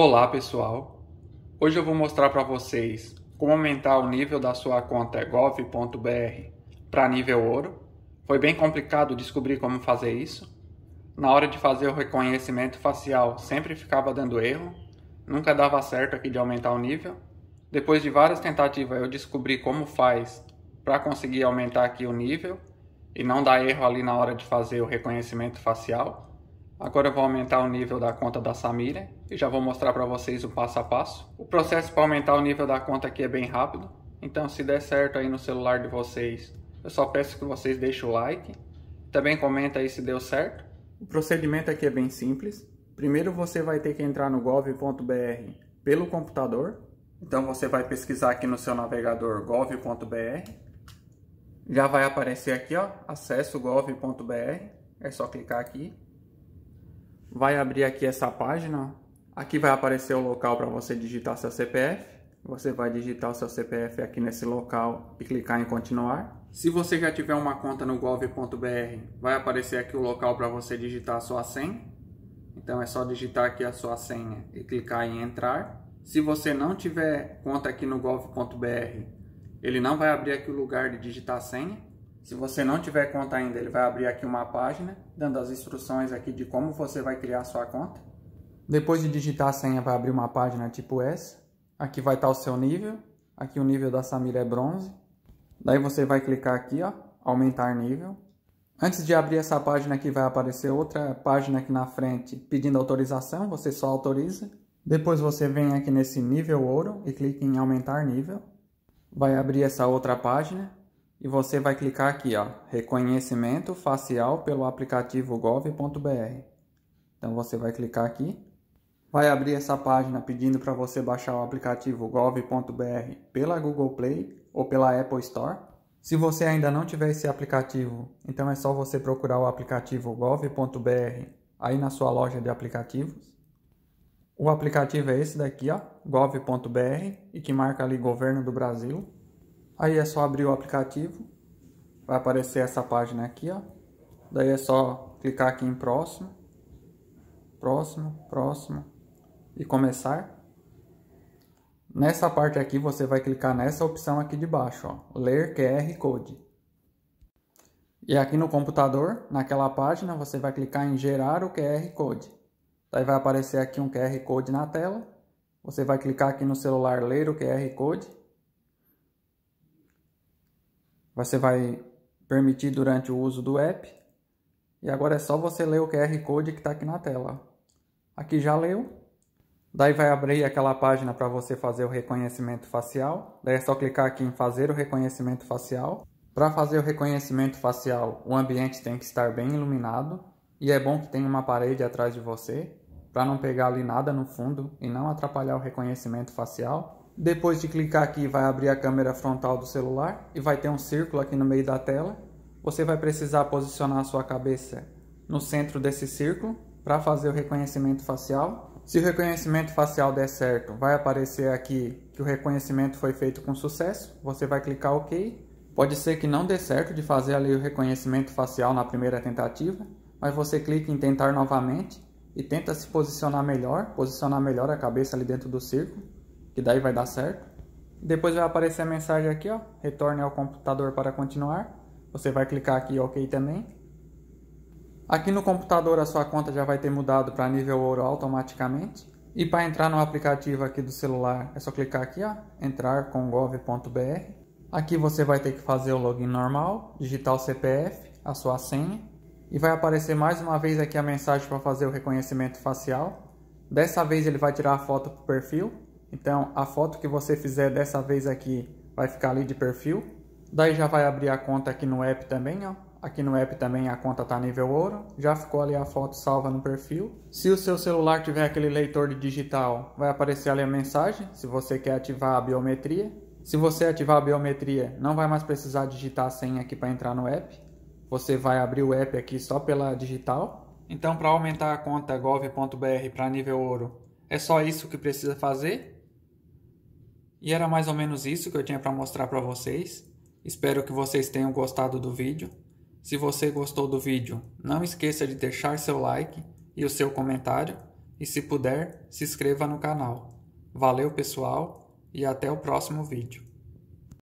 Olá pessoal, hoje eu vou mostrar para vocês como aumentar o nível da sua conta gov.br para nível ouro. Foi bem complicado descobrir como fazer isso. Na hora de fazer o reconhecimento facial sempre ficava dando erro, nunca dava certo aqui de aumentar o nível. Depois de várias tentativas eu descobri como faz para conseguir aumentar aqui o nível e não dar erro ali na hora de fazer o reconhecimento facial. Agora eu vou aumentar o nível da conta da Samira e já vou mostrar para vocês o passo a passo. O processo para aumentar o nível da conta aqui é bem rápido, então se der certo aí no celular de vocês, eu só peço que vocês deixem o like. Também comenta aí se deu certo. O procedimento aqui é bem simples. Primeiro você vai ter que entrar no gov.br pelo computador. Então você vai pesquisar aqui no seu navegador gov.br. Já vai aparecer aqui, ó, acesso gov.br. É só clicar aqui vai abrir aqui essa página. Aqui vai aparecer o local para você digitar seu CPF. Você vai digitar o seu CPF aqui nesse local e clicar em continuar. Se você já tiver uma conta no gov.br, vai aparecer aqui o local para você digitar a sua senha. Então é só digitar aqui a sua senha e clicar em entrar. Se você não tiver conta aqui no gov.br, ele não vai abrir aqui o lugar de digitar a senha. Se você não tiver conta ainda, ele vai abrir aqui uma página, dando as instruções aqui de como você vai criar sua conta. Depois de digitar a senha, vai abrir uma página tipo essa. Aqui vai estar o seu nível. Aqui o nível da Samira é bronze. Daí você vai clicar aqui, ó, aumentar nível. Antes de abrir essa página aqui, vai aparecer outra página aqui na frente pedindo autorização, você só autoriza. Depois você vem aqui nesse nível ouro e clica em aumentar nível. Vai abrir essa outra página e você vai clicar aqui, ó, reconhecimento facial pelo aplicativo gov.br. Então você vai clicar aqui, vai abrir essa página pedindo para você baixar o aplicativo gov.br pela Google Play ou pela Apple Store. Se você ainda não tiver esse aplicativo, então é só você procurar o aplicativo gov.br aí na sua loja de aplicativos. O aplicativo é esse daqui, ó, gov.br, e que marca ali Governo do Brasil. Aí é só abrir o aplicativo. Vai aparecer essa página aqui, ó. Daí é só clicar aqui em próximo. Próximo, próximo. E começar. Nessa parte aqui, você vai clicar nessa opção aqui de baixo, ó. Ler QR Code. E aqui no computador, naquela página, você vai clicar em gerar o QR Code. Daí vai aparecer aqui um QR Code na tela. Você vai clicar aqui no celular ler o QR Code você vai permitir durante o uso do app. E agora é só você ler o QR Code que está aqui na tela. Aqui já leu. Daí vai abrir aquela página para você fazer o reconhecimento facial. Daí é só clicar aqui em fazer o reconhecimento facial. Para fazer o reconhecimento facial, o ambiente tem que estar bem iluminado e é bom que tenha uma parede atrás de você para não pegar ali nada no fundo e não atrapalhar o reconhecimento facial. Depois de clicar aqui, vai abrir a câmera frontal do celular e vai ter um círculo aqui no meio da tela. Você vai precisar posicionar a sua cabeça no centro desse círculo para fazer o reconhecimento facial. Se o reconhecimento facial der certo, vai aparecer aqui que o reconhecimento foi feito com sucesso. Você vai clicar OK. Pode ser que não dê certo de fazer ali o reconhecimento facial na primeira tentativa, mas você clica em tentar novamente e tenta se posicionar melhor, posicionar melhor a cabeça ali dentro do círculo que daí vai dar certo. Depois vai aparecer a mensagem aqui, ó, retorne ao computador para continuar. Você vai clicar aqui OK também. Aqui no computador a sua conta já vai ter mudado para nível ouro automaticamente. E para entrar no aplicativo aqui do celular é só clicar aqui, ó, entrar com gov.br. Aqui você vai ter que fazer o login normal, digitar o CPF, a sua senha e vai aparecer mais uma vez aqui a mensagem para fazer o reconhecimento facial. Dessa vez ele vai tirar a foto para o perfil então, a foto que você fizer dessa vez aqui vai ficar ali de perfil. Daí já vai abrir a conta aqui no app também, ó. Aqui no app também a conta está nível ouro. Já ficou ali a foto salva no perfil. Se o seu celular tiver aquele leitor de digital, vai aparecer ali a mensagem se você quer ativar a biometria. Se você ativar a biometria, não vai mais precisar digitar a senha aqui para entrar no app. Você vai abrir o app aqui só pela digital. Então, para aumentar a conta gov.br para nível ouro, é só isso que precisa fazer. E era mais ou menos isso que eu tinha para mostrar para vocês. Espero que vocês tenham gostado do vídeo. Se você gostou do vídeo, não esqueça de deixar seu like e o seu comentário. E se puder, se inscreva no canal. Valeu pessoal e até o próximo vídeo.